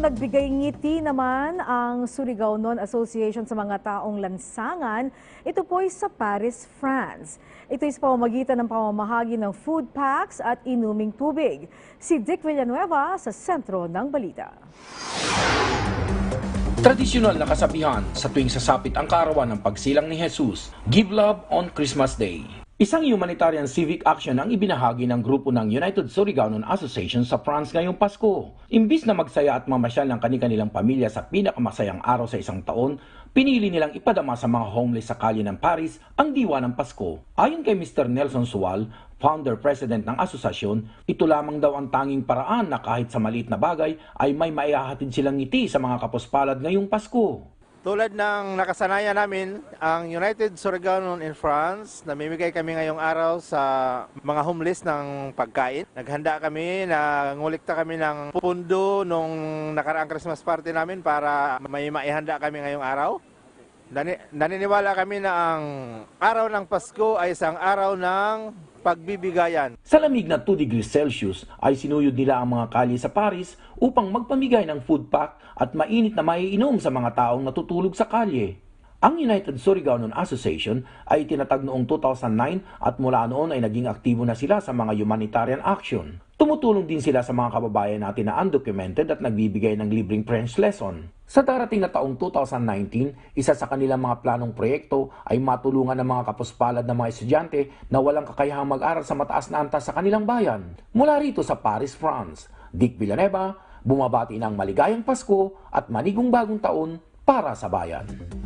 nagbigay ngiti naman ang Surigao Non Association sa mga taong lansangan. Ito po ay sa Paris, France. Ito sa pamamagitan ng pamamahagi ng food packs at inuming tubig. Si Dick Villanueva sa sentro ng balita. Tradisyonal na kasabihan sa tuwing sasapit ang karawan ng pagsilang ni Jesus, Give Love on Christmas Day. Isang humanitarian civic action ang ibinahagi ng grupo ng United Surigaonon Association sa France ngayong Pasko. Imbis na magsaya at mamasyal ng kanilang pamilya sa pinakamasayang araw sa isang taon, pinili nilang ipadama sa mga homeless sa kalye ng Paris ang diwa ng Pasko. Ayon kay Mr. Nelson Sual, founder-president ng asosasyon, ito lamang daw ang tanging paraan na kahit sa maliit na bagay ay may maihahatid silang ngiti sa mga kapuspalad ngayong Pasko. Tulad ng nakasanayan namin, ang United Surigao in France, namimigay kami ngayong araw sa mga homeless ng pagkain. Naghanda kami, na nangulikta kami ng pundo nung nakaraang Christmas party namin para may maihanda kami ngayong araw. Nani- naniniwala kami na ang araw ng Pasko ay isang araw ng pagbibigayan. Sa lamig na 2 degrees Celsius ay sinuyod nila ang mga kali sa Paris upang magpamigay ng food pack at mainit na maiinom sa mga taong natutulog sa kalye. Ang United Surigao Association ay tinatag noong 2009 at mula noon ay naging aktibo na sila sa mga humanitarian action. Tumutulong din sila sa mga kababayan natin na undocumented at nagbibigay ng libreng French lesson. Sa darating na taong 2019, isa sa kanilang mga planong proyekto ay matulungan ng mga kapuspalad ng mga estudyante na walang kakayahang mag-aral sa mataas na antas sa kanilang bayan. Mula rito sa Paris, France, Dick Villanueva, bumabati ng maligayang Pasko at manigong bagong taon para sa bayan.